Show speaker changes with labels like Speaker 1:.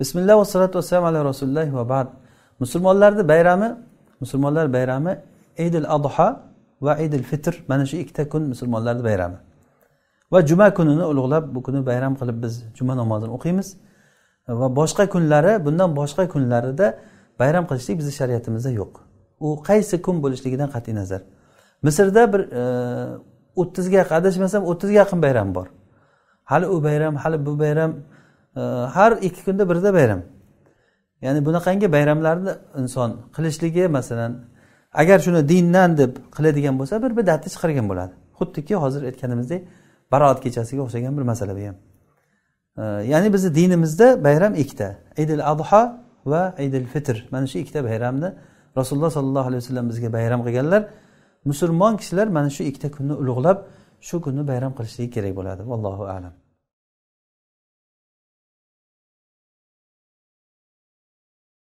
Speaker 1: bismillah vassalotu vassalam ala rasulillah va bad musulmonlarni bayrami musulmonlar bayrami idil adha va idil fitr mana shu ikkita kun musulmonlarni bayrami va juma kunini ulug'lab bu kuni bayram qilib biz juma namozini o'qiymiz va boshqa kunlari bundan boshqa kunlarida bayram qilishlik bizni shariatimizda yo'q u qaysi kun bo'lishligidan qat'iy nazar misrda bir e, o'ttizga adashmasam o'ttizga yaqin bayram bor hali u bayram hali bu bayram har ikki kunda birda bayram ya'ni bunaqangi bayramlarni inson qilishligi masalan agar shuni dindan deb qiladigan bo'lsa bir bidatni chiqargan bo'ladi xuddiki hozir aytganimizdek baroat kechasiga o'xshagan bir masala bu ham ya'ni bizni dinimizda bayram ikkita idil adho va idil fitr mana shu ikkita bayramni rasululloh sollallohu alayhi vasallam bizga bayram qilganlar musulmon kishilar mana shu ikkita kunni ulug'lab shu kunni bayram qilishligi kerak bo'ladi vallohu alam